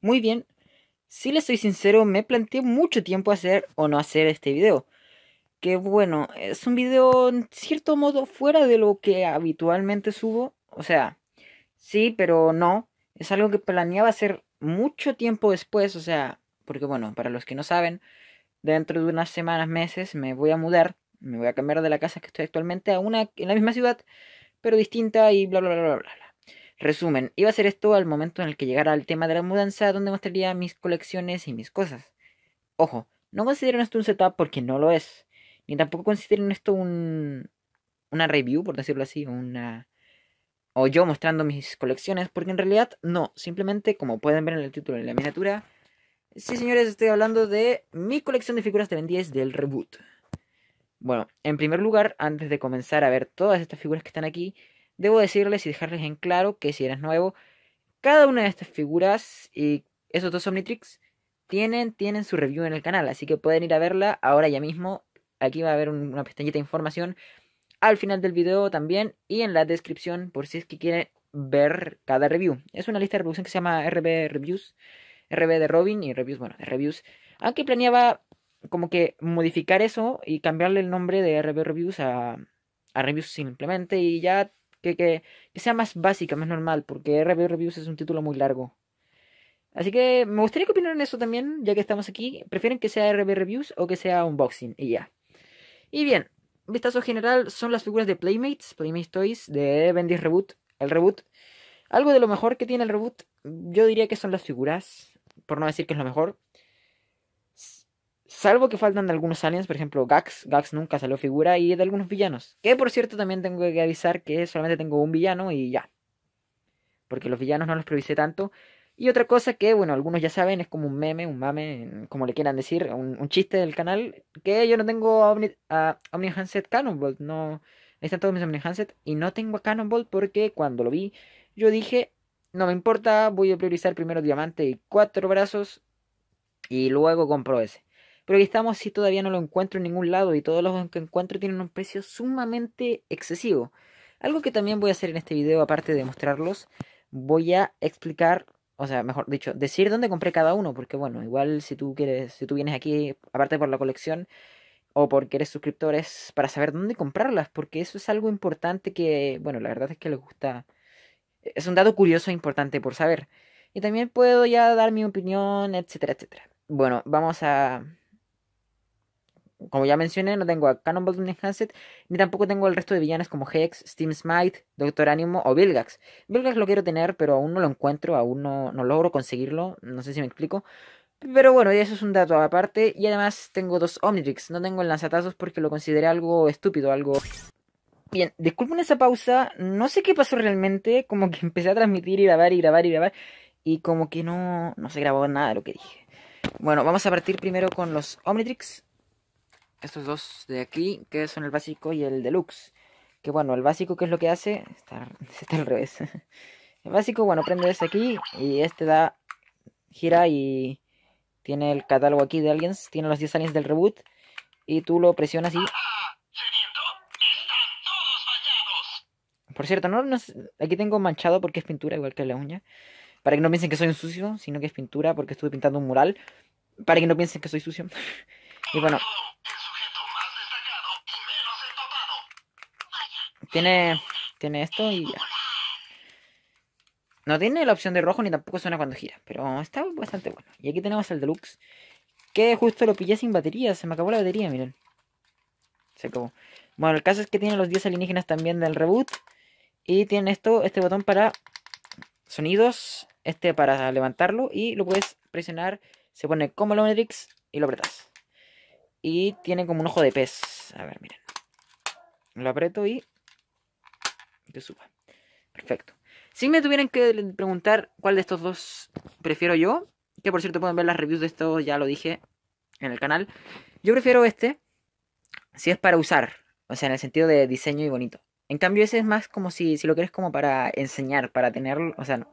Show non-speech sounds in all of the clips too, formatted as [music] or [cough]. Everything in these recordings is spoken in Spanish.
muy bien. Si les soy sincero, me planteé mucho tiempo hacer o no hacer este video. Que bueno, es un video en cierto modo fuera de lo que habitualmente subo. O sea, sí, pero no. Es algo que planeaba hacer mucho tiempo después. O sea, porque bueno, para los que no saben, dentro de unas semanas, meses, me voy a mudar. Me voy a cambiar de la casa que estoy actualmente a una en la misma ciudad, pero distinta y bla, bla, bla, bla, bla. Resumen, iba a ser esto al momento en el que llegara al tema de la mudanza, donde mostraría mis colecciones y mis cosas. Ojo, no consideren esto un setup porque no lo es, ni tampoco consideren esto un una review, por decirlo así, una o yo mostrando mis colecciones, porque en realidad no, simplemente como pueden ver en el título y en la miniatura, sí señores, estoy hablando de mi colección de figuras de Ben 10 del reboot. Bueno, en primer lugar, antes de comenzar a ver todas estas figuras que están aquí, Debo decirles y dejarles en claro que si eres nuevo, cada una de estas figuras y esos dos Omnitrix tienen, tienen su review en el canal, así que pueden ir a verla ahora ya mismo. Aquí va a haber una pestañita de información al final del video también y en la descripción por si es que quieren ver cada review. Es una lista de reproducción que se llama RB Reviews, RB de Robin y Reviews, bueno, de Reviews. Aunque planeaba como que modificar eso y cambiarle el nombre de RB Reviews a Reviews simplemente y ya que, que, sea más básica, más normal, porque RB Reviews es un título muy largo. Así que me gustaría que opinaran eso también, ya que estamos aquí. ¿Prefieren que sea RB Reviews o que sea unboxing? Y ya. Y bien, vistazo general son las figuras de Playmates, Playmates Toys, de Bendis Reboot. El reboot. Algo de lo mejor que tiene el reboot, yo diría que son las figuras, por no decir que es lo mejor. Salvo que faltan algunos aliens, por ejemplo Gax, Gax nunca salió figura, y de algunos villanos. Que por cierto también tengo que avisar que solamente tengo un villano y ya. Porque los villanos no los prioricé tanto. Y otra cosa que, bueno, algunos ya saben, es como un meme, un mame, como le quieran decir, un, chiste del canal, que yo no tengo a, Omni, han Omni Handset no... Ahí están todos mis Omni Handset, y no tengo a Cannonball porque cuando lo vi, yo dije, no me importa, voy a priorizar primero Diamante y cuatro brazos, y luego compro ese pero que estamos si todavía no lo encuentro en ningún lado y todos los que encuentro tienen un precio sumamente excesivo. Algo que también voy a hacer en este video, aparte de mostrarlos, voy a explicar, o sea, mejor dicho, decir dónde compré cada uno, porque bueno, igual si tú quieres, si tú vienes aquí, aparte por la colección o porque eres suscriptor, es para saber dónde comprarlas, porque eso es algo importante que, bueno, la verdad es que les gusta, es un dato curioso e importante por saber. Y también puedo ya dar mi opinión, etcétera, etcétera. Bueno, vamos a como ya mencioné, no tengo a Cannonball Enhanced, ni tampoco tengo el resto de villanos como Hex, Steam Smite, Doctor Animo o Vilgax. Vilgax lo quiero tener, pero aún no lo encuentro, aún no, logro conseguirlo, no sé si me explico. Pero bueno, eso es un dato aparte. Y además tengo dos Omnitrix. No tengo el lanzatazos porque lo consideré algo estúpido, algo... Bien, disculpen esa pausa. No sé qué pasó realmente. Como que [laughs] empecé a transmitir y grabar y grabar y grabar. Y como que no, no se grabó nada de lo que dije. Bueno, vamos a partir primero con los Omnitrix estos dos de aquí, que son el básico y el deluxe. Que bueno, el básico, ¿qué es lo que hace? Está, [laughs] está al revés. [laughs] El básico, bueno, prende este aquí y este da gira y tiene el catálogo aquí de aliens, tiene los 10 aliens del reboot y tú lo presionas y... ¡Ah! Por cierto, no, aquí tengo manchado porque es pintura igual que la uña. Para que no piensen que soy un sucio, sino que es pintura porque estuve pintando un mural. Para que no piensen que soy sucio. [laughs] y bueno, tiene, tiene esto y ya. No tiene la opción de rojo ni tampoco suena cuando gira, pero está bastante bueno. Y aquí tenemos el deluxe, que justo lo pillé sin batería, se me acabó la batería, miren. Se acabó. Bueno, el caso es que tiene los 10 alienígenas también del reboot. Y tiene esto, este botón para sonidos, este para levantarlo y lo puedes presionar, se pone como lo Matrix y lo apretas. Y tiene como un ojo de pez. A ver, miren. Lo aprieto y Perfecto. Si me tuvieran que preguntar cuál de estos dos prefiero yo, que por cierto pueden ver las reviews de estos ya lo dije en el canal. Yo prefiero este, si es para usar, o sea, en el sentido de diseño y bonito. En cambio, ese es más como si, si lo quieres como para enseñar, para tenerlo, o sea, no.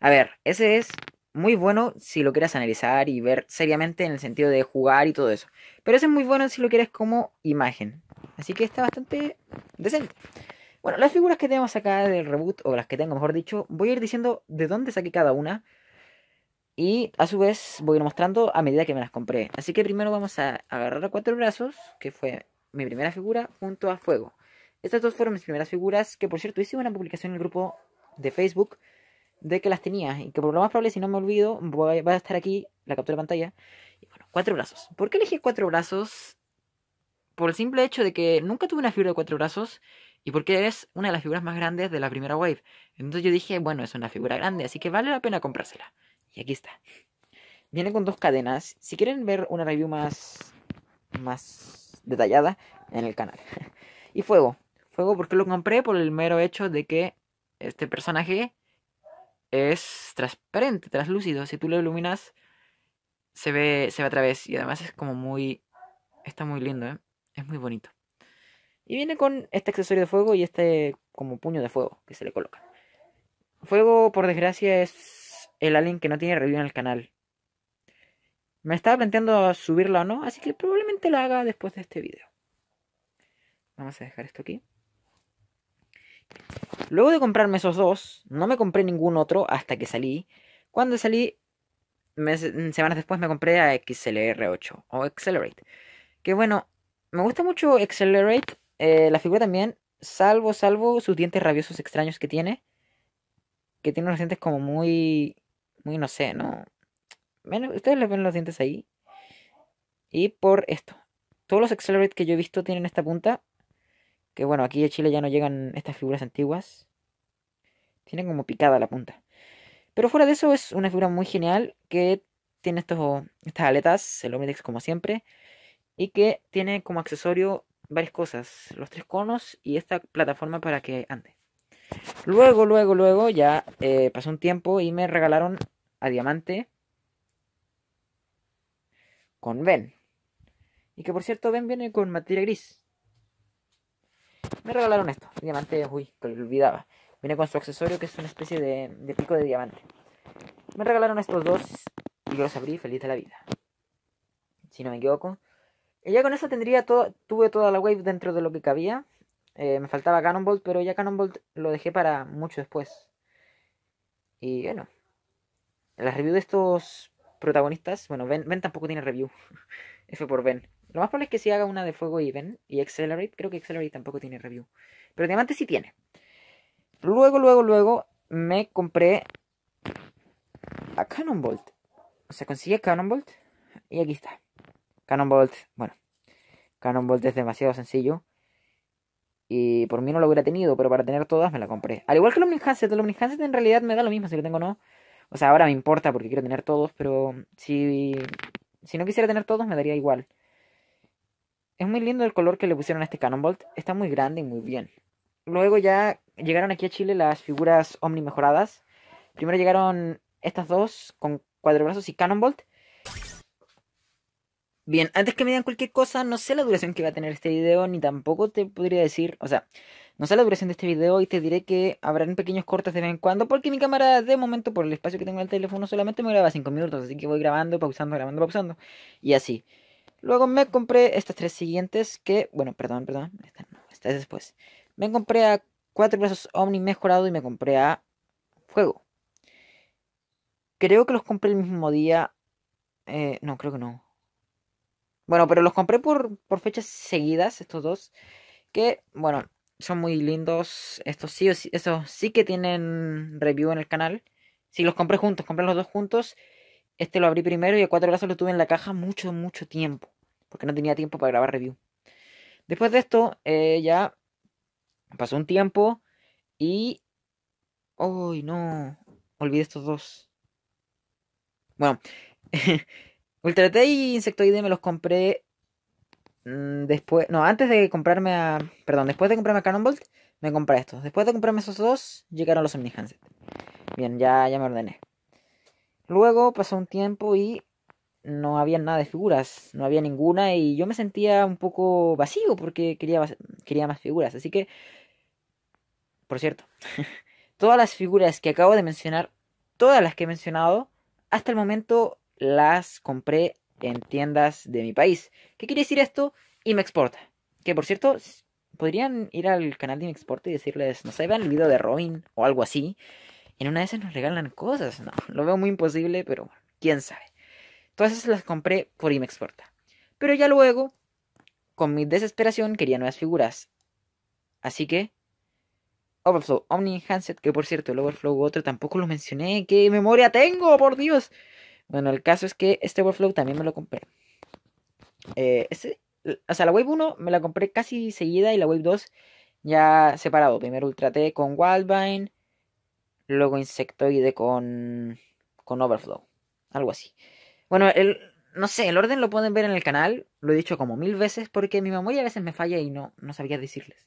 A ver, ese es muy bueno si lo quieres analizar y ver seriamente en el sentido de jugar y todo eso. Pero ese es muy bueno si lo quieres como imagen. Así que está bastante decente. Bueno, las figuras que tenemos acá del reboot, o las que tengo mejor dicho, voy a ir diciendo de dónde saqué cada una. Y a su vez voy a ir mostrando a medida que me las compré. Así que primero vamos a agarrar a cuatro brazos, que fue mi primera figura, junto a Fuego. Estas dos fueron mis primeras figuras, que por cierto hice una publicación en el grupo de Facebook de que las tenía. Y que por lo más probable, si no me olvido, va a estar aquí la captura de pantalla. Y bueno, cuatro brazos. ¿Por qué elegí cuatro brazos? Por el simple hecho de que nunca tuve una figura de cuatro brazos y porque es una de las figuras más grandes de la primera wave. Entonces yo dije, bueno, es una figura grande, así que vale la pena comprársela. Y aquí está. Viene con dos cadenas. Si quieren ver una review más, más detallada, en el canal. [laughs] y fuego. Fuego porque lo compré por el mero hecho de que este personaje es transparente, traslúcido. Si tú lo iluminas, se ve, se ve a través. Y además es como muy... Está muy lindo, ¿eh? Es muy bonito. Y viene con este accesorio de fuego y este como puño de fuego que se le coloca. Fuego, por desgracia, es el alien que no tiene review en el canal. Me estaba planteando subirla o no, así que probablemente la haga después de este video. Vamos a dejar esto aquí. Luego de comprarme esos dos, no me compré ningún otro hasta que salí. Cuando salí, semanas después me compré a XLR8 o Accelerate. Que bueno, me gusta mucho Accelerate eh, la figura también, salvo, salvo sus dientes rabiosos extraños que tiene, que tiene unos dientes como muy, muy, no sé, ¿no? ustedes les ven los dientes ahí. Y por esto. Todos los Accelerate que yo he visto tienen esta punta. Que bueno, aquí en Chile ya no llegan estas figuras antiguas. Tienen como picada la punta. Pero fuera de eso es una figura muy genial que tiene estos, estas aletas, el Omnitex como siempre. Y que tiene como accesorio varias cosas, los tres conos y esta plataforma para que ande. Luego, luego, luego, ya eh, pasó un tiempo y me regalaron a Diamante con Ben. Y que por cierto, Ben viene con materia gris. Me regalaron esto, diamante, uy, que lo olvidaba. Viene con su accesorio que es una especie de, pico de diamante. Me regalaron estos dos y los abrí feliz de la vida. Si no me equivoco, y ya con eso tendría todo, tuve toda la wave dentro de lo que cabía. Eh, me faltaba Cannonbolt, pero ya Cannonbolt lo dejé para mucho después. Y bueno. La review de estos protagonistas. Bueno, Ben, tampoco tiene review. [laughs] F por Ben. Lo más probable es que sí haga una de Fuego y Ben. Y Accelerate. Creo que Accelerate tampoco tiene review. Pero Diamante sí tiene. Luego, luego, luego me compré a Cannonbolt. O sea, conseguí Cannonbolt. Y aquí está. Cannon Bolt, bueno, Cannon Bolt es demasiado sencillo. Y por mí no lo hubiera tenido, pero para tener todas me la compré. Al igual que el Omni el Omni en realidad me da lo mismo si lo tengo o no. O sea, ahora me importa porque quiero tener todos, pero si, si no quisiera tener todos me daría igual. Es muy lindo el color que le pusieron a este Cannonbolt. Está muy grande y muy bien. Luego ya llegaron aquí a Chile las figuras Omni mejoradas. Primero llegaron estas dos con cuatro brazos y Cannonbolt. Bien, antes que me digan cualquier cosa, no sé la duración que va a tener este video, ni tampoco te podría decir, o sea, no sé la duración de este video y te diré que habrán pequeños cortes de vez en cuando, porque mi cámara de momento, por el espacio que tengo en el teléfono, solamente me graba 5 minutos, así que voy grabando, pausando, grabando, pausando, y así. Luego me compré estas tres siguientes que, bueno, perdón, perdón, esta es después. Me compré a 4 brazos Omni mejorado y me compré a Fuego. Creo que los compré el mismo día. Eh, no, creo que no. Bueno, pero los compré por, por fechas seguidas, estos dos. Que, bueno, son muy lindos. Estos sí, estos sí que tienen review en el canal. Sí, los compré juntos, compré los dos juntos. Este lo abrí primero y a cuatro brazos lo tuve en la caja mucho, mucho tiempo. Porque no tenía tiempo para grabar review. Después de esto, eh, ya pasó un tiempo y... ¡Ay, no! Olvidé estos dos. Bueno, [laughs] Ultrate y Insectoide me los compré mm, después. No, antes de comprarme a. Perdón, después de comprarme a Cannonbolt, me compré estos. Después de comprarme esos dos, llegaron los Omnihanset. Bien, ya, ya me ordené. Luego pasó un tiempo y no había nada de figuras, no había ninguna y yo me sentía un poco vacío porque quería, quería más figuras. Así que, por cierto, [laughs] todas las figuras que acabo de mencionar, todas las que he mencionado, hasta el momento las compré en tiendas de mi país. ¿Qué quiere decir esto? exporta Que por cierto, podrían ir al canal de Imexporta y decirles, no saben el video de Robin o algo así. En una de esas nos regalan cosas. No, lo veo muy imposible, pero bueno, quién sabe. Todas esas las compré por Imexporta. Pero ya luego, con mi desesperación, quería nuevas figuras. Así que Overflow, Omni Enhanced, que por cierto, el Overflow otro tampoco lo mencioné. ¡Qué memoria tengo, por Dios! Bueno, el caso es que este Overflow también me lo compré. Eh, este, o sea, la Wave 1 me la compré casi seguida y la Wave 2 ya separado. Primero Ultra T con Wildvine, luego Insectoide con, con Overflow, algo así. Bueno, no sé, el orden lo pueden ver en el canal, lo he dicho como mil veces porque mi memoria a veces me falla y no, no sabía decirles.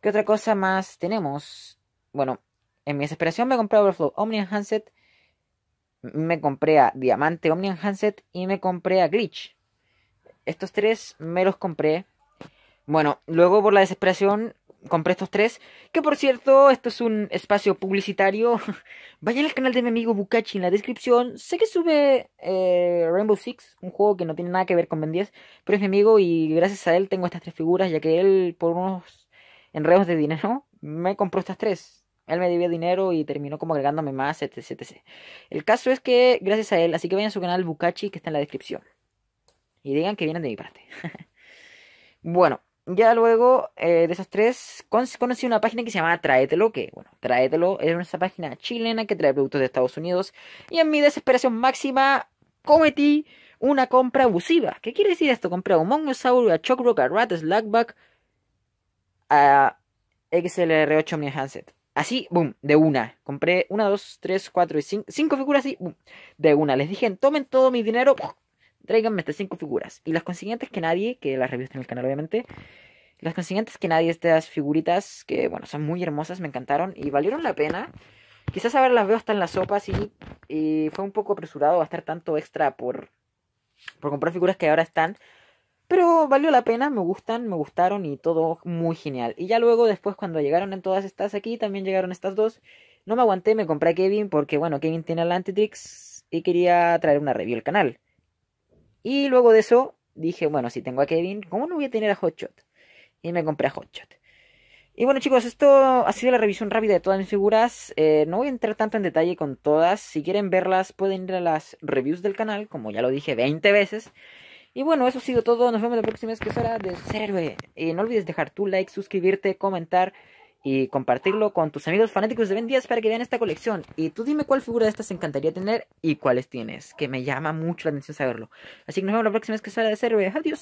¿Qué otra cosa más tenemos? Bueno, en mi desesperación me compré Overflow Omni Enhanced me compré a Diamante Omni Enhanced y me compré a Glitch. Estos tres me los compré. Bueno, luego por la desesperación compré estos tres. Que por cierto, esto es un espacio publicitario. [laughs] Vayan al canal de mi amigo Bukachi en la descripción. Sé que sube eh, Rainbow Six, un juego que no tiene nada que ver con Ben 10, pero es mi amigo y gracias a él tengo estas tres figuras, ya que él por unos enredos de dinero me compró estas tres. Él me debía dinero y terminó como agregándome más, etc, El caso es que, gracias a él, así que vayan a su canal Bukachi que está en la descripción. Y digan que vienen de mi parte. [laughs] bueno, ya luego eh, de esas tres, conocí una página que se llamaba Traetelo, que, bueno, Traetelo, era una página chilena que trae productos de Estados Unidos. Y en mi desesperación máxima, cometí una compra abusiva. ¿Qué quiere decir esto? Compré a un Mongosaurus, a Chocroc, a Rat, a Slackback, a XLR8 Omni Handset. Así, boom, de una. Compré una, dos, tres, cuatro y cinco, cinco figuras y boom, de una. Les dije, tomen todo mi dinero, tráiganme estas cinco figuras. Y las consiguientes que nadie, que las reviste en el canal obviamente, las consiguientes que nadie, estas figuritas que, bueno, son muy hermosas, me encantaron y valieron la pena. Quizás ahora las veo hasta en la sopa, sí, y fue un poco apresurado gastar tanto extra por, por comprar figuras que ahora están pero valió la pena, me gustan, me gustaron y todo muy genial. Y ya luego, después, cuando llegaron en todas estas aquí, también llegaron estas dos. No me aguanté, me compré a Kevin porque, bueno, Kevin tiene la Antitrix y quería traer una review al canal. Y luego de eso, dije, bueno, si tengo a Kevin, ¿cómo no voy a tener a Hotshot? Y me compré a Hotshot. Y bueno chicos, esto ha sido la revisión rápida de todas mis figuras. Eh, no voy a entrar tanto en detalle con todas. Si quieren verlas pueden ir a las reviews del canal, como ya lo dije 20 veces. Y bueno, eso ha sido todo. Nos vemos la próxima vez que es hora de ser héroe. Y no olvides dejar tu like, suscribirte, comentar y compartirlo con tus amigos fanáticos de Ben 10 para que vean esta colección. Y tú dime cuál figura de estas te encantaría tener y cuáles tienes, que me llama mucho la atención saberlo. Así que nos vemos la próxima vez que es hora de ser Adiós.